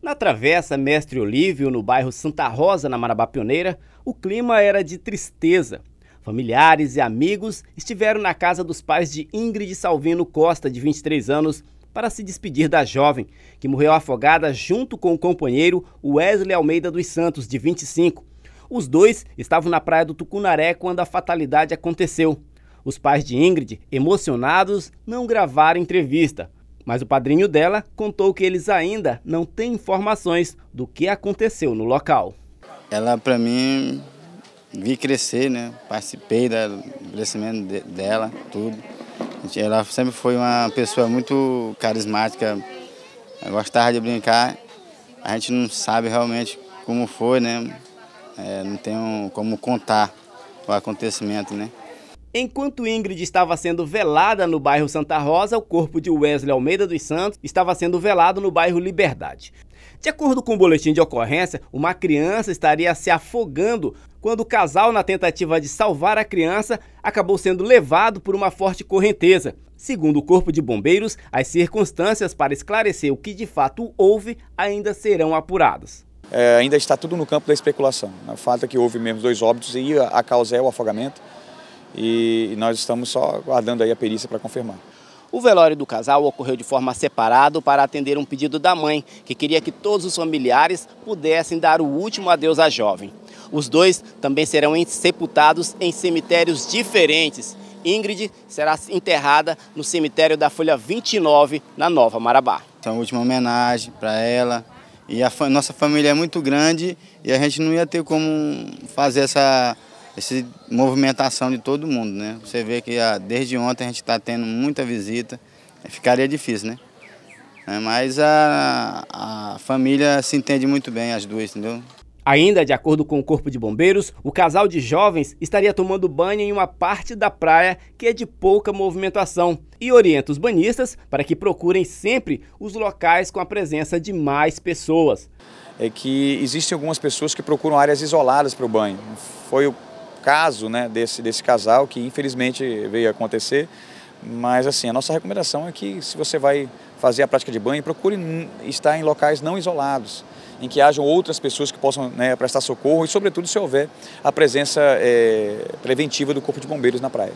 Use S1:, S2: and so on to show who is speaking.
S1: Na Travessa Mestre Olívio, no bairro Santa Rosa, na Marabá Pioneira, o clima era de tristeza. Familiares e amigos estiveram na casa dos pais de Ingrid Salvino Costa, de 23 anos, para se despedir da jovem, que morreu afogada junto com o companheiro Wesley Almeida dos Santos, de 25. Os dois estavam na praia do Tucunaré quando a fatalidade aconteceu. Os pais de Ingrid, emocionados, não gravaram entrevista, mas o padrinho dela contou que eles ainda não têm informações do que aconteceu no local.
S2: Ela, para mim, vi crescer, né? Participei do crescimento de, dela, tudo. Ela sempre foi uma pessoa muito carismática, gostava de brincar. A gente não sabe realmente como foi, né? É, não tem como contar o acontecimento, né?
S1: Enquanto Ingrid estava sendo velada no bairro Santa Rosa, o corpo de Wesley Almeida dos Santos estava sendo velado no bairro Liberdade. De acordo com o boletim de ocorrência, uma criança estaria se afogando quando o casal, na tentativa de salvar a criança, acabou sendo levado por uma forte correnteza. Segundo o Corpo de Bombeiros, as circunstâncias para esclarecer o que de fato houve ainda serão apuradas.
S3: É, ainda está tudo no campo da especulação. Né? O fato é que houve mesmo dois óbitos e a causa é o afogamento e nós estamos só aguardando aí a perícia para confirmar. O velório do casal ocorreu de forma separada para atender um pedido da mãe,
S1: que queria que todos os familiares pudessem dar o último adeus à jovem. Os dois também serão sepultados em cemitérios diferentes. Ingrid será enterrada no cemitério da Folha 29, na Nova Marabá.
S2: Essa é uma última homenagem para ela. E a nossa família é muito grande e a gente não ia ter como fazer essa essa movimentação de todo mundo, né? Você vê que ah, desde ontem a gente está tendo muita visita, é, ficaria difícil, né? É, mas a, a família se entende muito bem, as duas, entendeu? Ainda de acordo com o Corpo de Bombeiros,
S1: o casal de jovens estaria tomando banho em uma parte da praia que é de pouca movimentação e orienta os banhistas para que procurem sempre os locais com a presença de
S3: mais pessoas. É que existem algumas pessoas que procuram áreas isoladas para o banho. Foi o caso né, desse, desse casal, que infelizmente veio acontecer. Mas assim, a nossa recomendação é que se você vai fazer a prática de banho, procure estar em locais não isolados, em que hajam outras pessoas que possam né, prestar socorro e, sobretudo, se houver a presença é, preventiva do Corpo de Bombeiros na praia.